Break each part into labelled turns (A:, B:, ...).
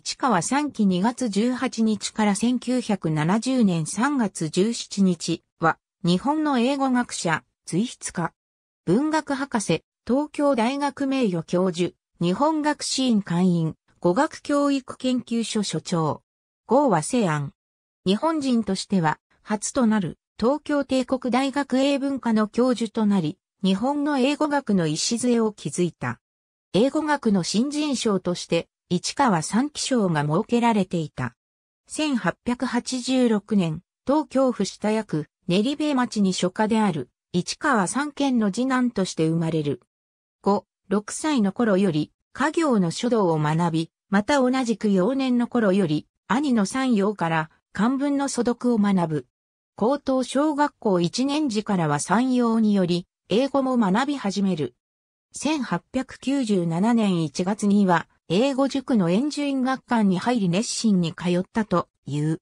A: 市川三期2月18日から1970年3月17日は、日本の英語学者、随筆家、文学博士、東京大学名誉教授、日本学士院会員、語学教育研究所所長。郷和世安。日本人としては、初となる東京帝国大学英文科の教授となり、日本の英語学の礎を築いた。英語学の新人賞として、市川三気賞が設けられていた。1886年、東京府下役、練兵町に書家である市川三県の次男として生まれる。5、6歳の頃より家業の書道を学び、また同じく幼年の頃より兄の三陽から漢文の素読を学ぶ。高等小学校1年時からは三陽により、英語も学び始める。1897年1月には、英語塾のエンジュイン学館に入り熱心に通ったという。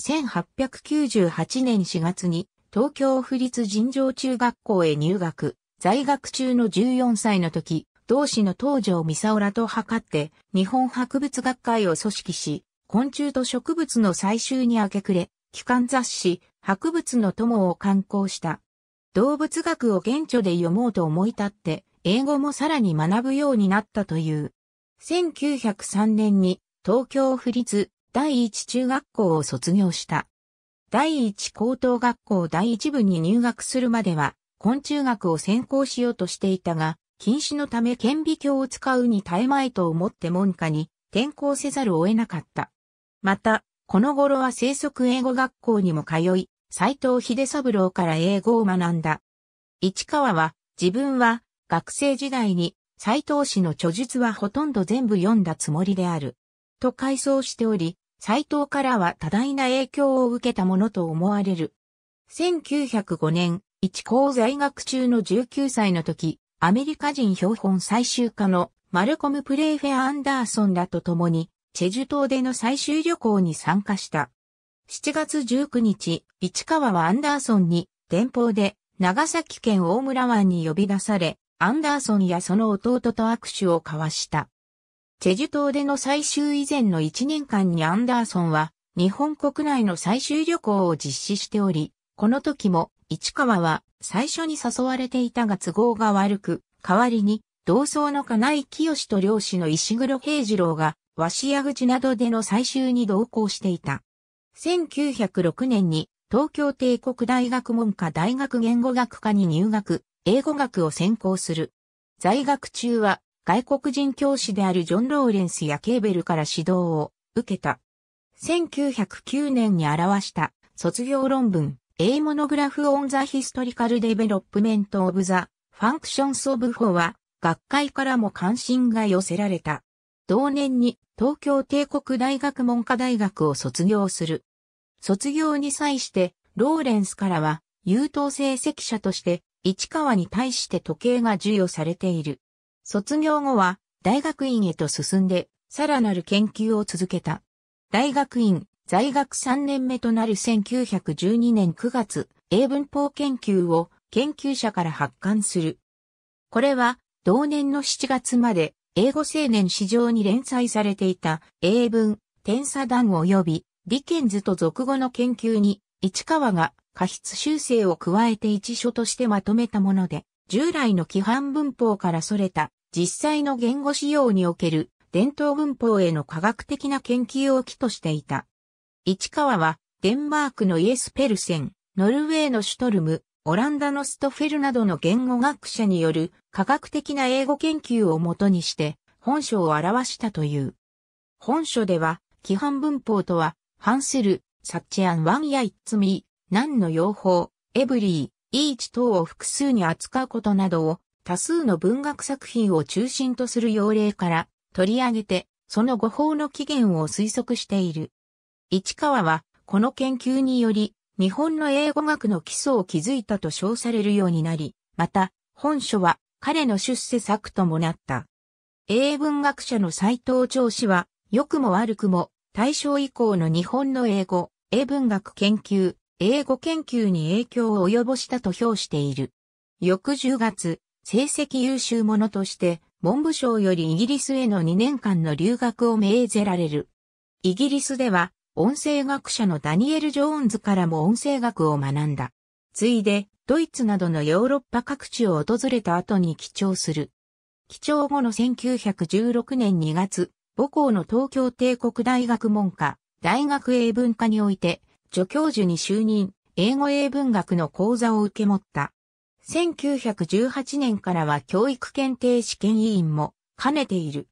A: 1898年4月に東京府立尋常中学校へ入学、在学中の14歳の時、同志の東条三沢らと図って日本博物学会を組織し、昆虫と植物の採集に明け暮れ、機関雑誌、博物の友を刊行した。動物学を現著で読もうと思い立って、英語もさらに学ぶようになったという。1903年に東京府立第一中学校を卒業した。第一高等学校第一部に入学するまでは、昆虫学を専攻しようとしていたが、禁止のため顕微鏡を使うに耐えまいと思って門下に転校せざるを得なかった。また、この頃は生息英語学校にも通い、斎藤秀三郎から英語を学んだ。市川は自分は学生時代に斎藤氏の著述はほとんど全部読んだつもりである。と回想しており、斎藤からは多大な影響を受けたものと思われる。1905年、一高在学中の19歳の時、アメリカ人標本最終家のマルコム・プレイフェ・アアンダーソンらと共に、チェジュ島での最終旅行に参加した。7月19日、市川はアンダーソンに、電報で、長崎県大村湾に呼び出され、アンダーソンやその弟と握手を交わした。チェジュ島での最終以前の1年間にアンダーソンは日本国内の最終旅行を実施しており、この時も市川は最初に誘われていたが都合が悪く、代わりに同窓の金井清と漁師の石黒平次郎が鷲屋口などでの最終に同行していた。1906年に東京帝国大学文科大学言語学科に入学、英語学を専攻する。在学中は外国人教師であるジョン・ローレンスやケーベルから指導を受けた。1909年に表した卒業論文、A Monograph on the Historical Development of the Functions of f o は学会からも関心が寄せられた。同年に東京帝国大学文科大学を卒業する。卒業に際して、ローレンスからは優等生績者として市川に対して時計が授与されている。卒業後は大学院へと進んで、さらなる研究を続けた。大学院在学3年目となる1912年9月、英文法研究を研究者から発刊する。これは同年の7月まで英語青年市場に連載されていた英文、天差談及びディケンズと俗語の研究に市川が過失修正を加えて一書としてまとめたもので、従来の規範文法からそれた実際の言語使用における伝統文法への科学的な研究を起としていた。市川はデンマークのイエスペルセン、ノルウェーのシュトルム、オランダのストフェルなどの言語学者による科学的な英語研究をもとにして本書を表したという。本書では規範文法とは反するサッチアンワンやイッツミ何の用法、エブリー、イーチ等を複数に扱うことなどを多数の文学作品を中心とする要例から取り上げて、その語法の起源を推測している。市川は、この研究により、日本の英語学の基礎を築いたと称されるようになり、また、本書は彼の出世作ともなった。英文学者の斎藤長氏は、良くも悪くも、大正以降の日本の英語、英文学研究、英語研究に影響を及ぼしたと評している。翌10月、成績優秀者として、文部省よりイギリスへの2年間の留学を命ぜられる。イギリスでは、音声学者のダニエル・ジョーンズからも音声学を学んだ。ついで、ドイツなどのヨーロッパ各地を訪れた後に帰調する。帰調後の1916年2月、母校の東京帝国大学文科、大学英文科において、助教授に就任、英語英文学の講座を受け持った。1918年からは教育検定試験委員も兼ねている。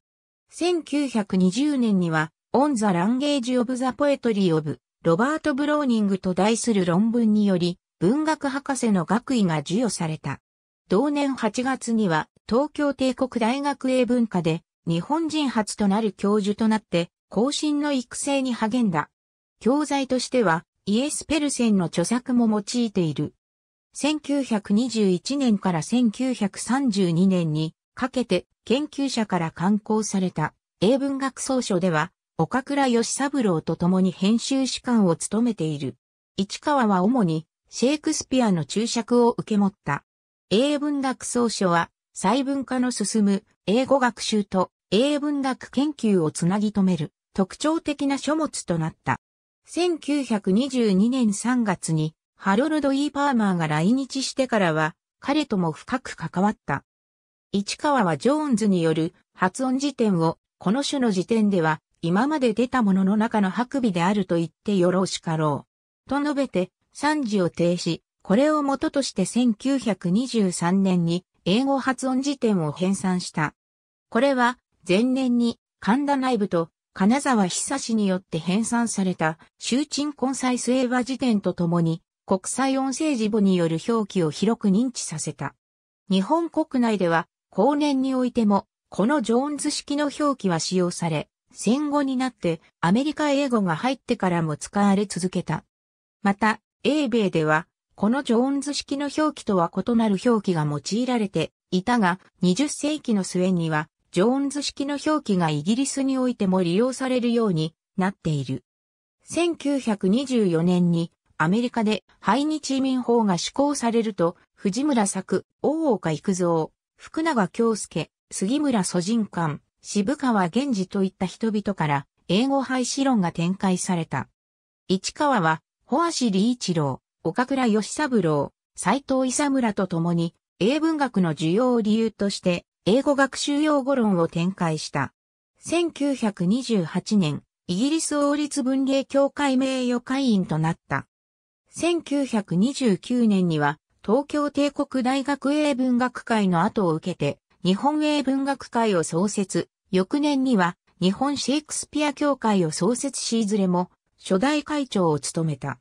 A: 1920年には、On the Language of the Poetry of ロバート・ブローニングと題する論文により、文学博士の学位が授与された。同年8月には、東京帝国大学英文科で、日本人初となる教授となって、後進の育成に励んだ。教材としては、イエス・ペルセンの著作も用いている。1921年から1932年にかけて研究者から刊行された英文学総書では岡倉義三郎と共に編集士官を務めている。市川は主にシェイクスピアの注釈を受け持った。英文学総書は細分化の進む英語学習と英文学研究をつなぎ止める特徴的な書物となった。1922年3月にハロルド・イーパーマーが来日してからは彼とも深く関わった。市川はジョーンズによる発音辞典をこの種の辞典では今まで出たものの中の白尾であると言ってよろしかろう。と述べて賛辞を停止、これを元として1923年に英語発音辞典を編纂した。これは前年に神田内部と金沢久氏によって編纂された、集鎮根菜末和辞典とともに、国際音声事母による表記を広く認知させた。日本国内では、後年においても、このジョーンズ式の表記は使用され、戦後になってアメリカ英語が入ってからも使われ続けた。また、英米では、このジョーンズ式の表記とは異なる表記が用いられていたが、20世紀の末には、ジョーンズ式の表記がイギリスにおいても利用されるようになっている。1924年にアメリカで廃日移民法が施行されると、藤村作、大岡育三、福永京介、杉村祖人館、渋川源氏といった人々から英語廃止論が展開された。市川は、保足利一郎、岡倉義三郎、斎藤勇村と共に、英文学の需要を理由として、英語学習用語論を展開した。1928年、イギリス王立文芸協会名誉会員となった。1929年には、東京帝国大学英文学会の後を受けて、日本英文学会を創設、翌年には、日本シェイクスピア協会を創設しいずれも、初代会長を務めた。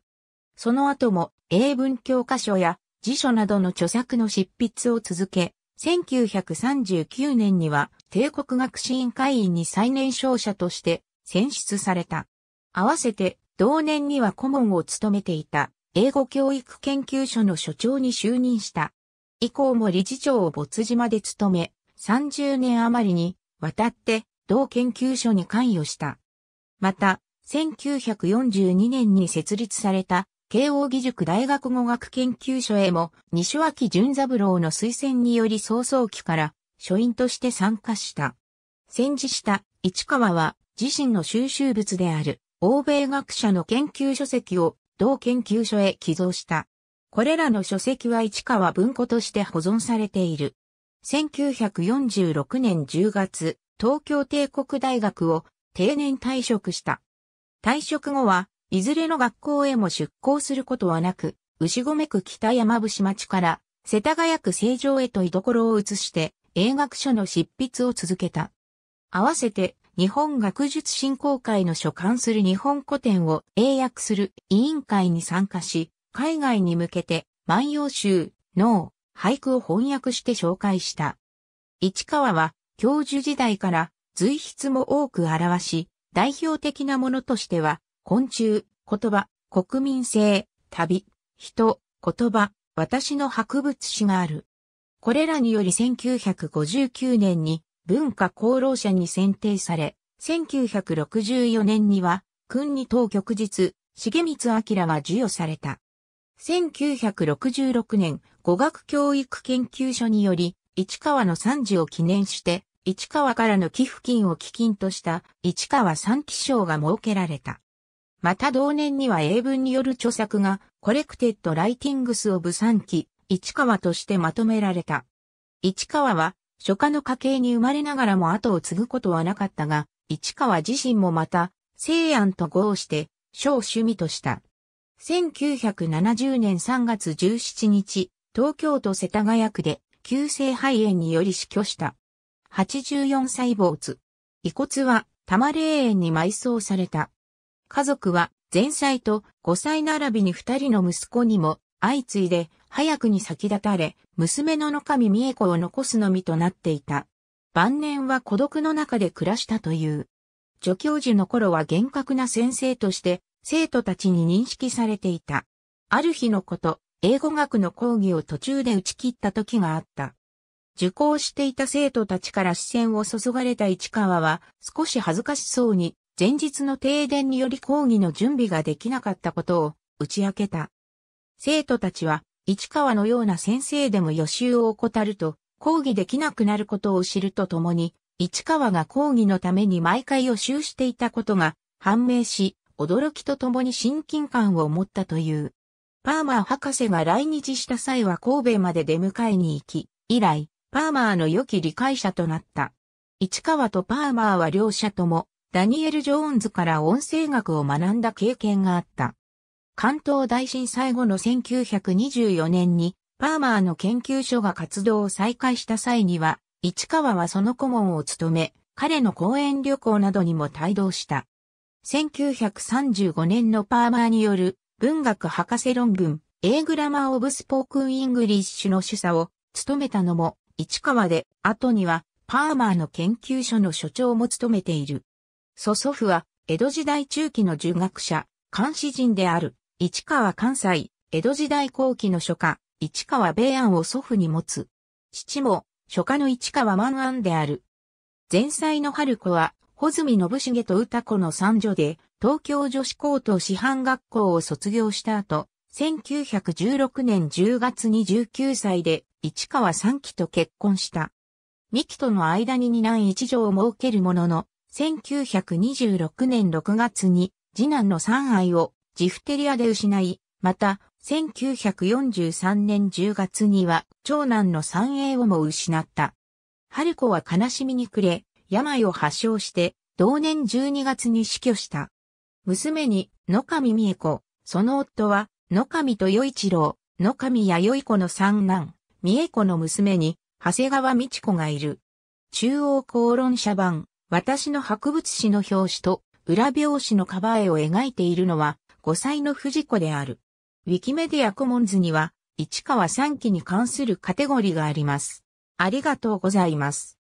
A: その後も、英文教科書や辞書などの著作の執筆を続け、1939年には帝国学士院会員に最年少者として選出された。合わせて同年には顧問を務めていた英語教育研究所の所長に就任した。以降も理事長を没島で務め、30年余りにわたって同研究所に関与した。また、1942年に設立された慶応義塾大学語学研究所へも、西脇淳三郎の推薦により早々期から、書院として参加した。戦時した市川は、自身の収集物である、欧米学者の研究書籍を、同研究所へ寄贈した。これらの書籍は市川文庫として保存されている。1946年10月、東京帝国大学を定年退職した。退職後はいずれの学校へも出校することはなく、牛込区北山伏町から世田谷区成城へと居所を移して英学書の執筆を続けた。合わせて日本学術振興会の所管する日本古典を英訳する委員会に参加し、海外に向けて万葉集、脳、俳句を翻訳して紹介した。市川は教授時代から随筆も多く表し、代表的なものとしては、昆虫、言葉、国民性、旅、人、言葉、私の博物史がある。これらにより1959年に文化功労者に選定され、1964年には、君に当局日、重光明が授与された。1966年、語学教育研究所により、市川の三次を記念して、市川からの寄付金を基金とした市川三期賞が設けられた。また同年には英文による著作が、コレクテッド・ライティングス・オブ・サンキ、市川としてまとめられた。市川は、書家の家系に生まれながらも後を継ぐことはなかったが、市川自身もまた、西安と合して、小趣味とした。1970年3月17日、東京都世田谷区で、急性肺炎により死去した。84歳坊主。遺骨は、多摩霊園に埋葬された。家族は前妻と5歳並びに2人の息子にも相次いで早くに先立たれ、娘の野上美恵子を残すのみとなっていた。晩年は孤独の中で暮らしたという。助教授の頃は厳格な先生として生徒たちに認識されていた。ある日のこと、英語学の講義を途中で打ち切った時があった。受講していた生徒たちから視線を注がれた市川は少し恥ずかしそうに前日の停電により講義の準備ができなかったことを打ち明けた。生徒たちは、市川のような先生でも予習を怠ると、講義できなくなることを知るとともに、市川が講義のために毎回予習していたことが判明し、驚きとともに親近感を持ったという。パーマー博士が来日した際は神戸まで出迎えに行き、以来、パーマーの良き理解者となった。市川とパーマーは両者とも、ダニエル・ジョーンズから音声学を学んだ経験があった。関東大震災後の1924年に、パーマーの研究所が活動を再開した際には、市川はその顧問を務め、彼の講演旅行などにも帯同した。1935年のパーマーによる文学博士論文、A グラマー・オブ・スポークン・イングリッシュの主査を務めたのも市川で、後にはパーマーの研究所の所長も務めている。祖祖父は、江戸時代中期の儒学者、漢詩人である、市川関西、江戸時代後期の書家、市川米安を祖父に持つ。父も、書家の市川万安である。前妻の春子は、穂積信重と歌子の三女で、東京女子高等師範学校を卒業した後、1916年10月に19歳で市川三期と結婚した。三期との間に二男一女を設けるものの、1926年6月に次男の三愛をジフテリアで失い、また、1943年10月には長男の三栄をも失った。春子は悲しみに暮れ、病を発症して、同年12月に死去した。娘に野上美恵子、その夫は野上豊一郎、野上弥生子の三男、美恵子の娘に長谷川美智子がいる。中央公論社版。私の博物誌の表紙と裏表紙のカバー絵を描いているのは5歳の藤子である。ウィキメディアコモンズには市川三期に関するカテゴリーがあります。ありがとうございます。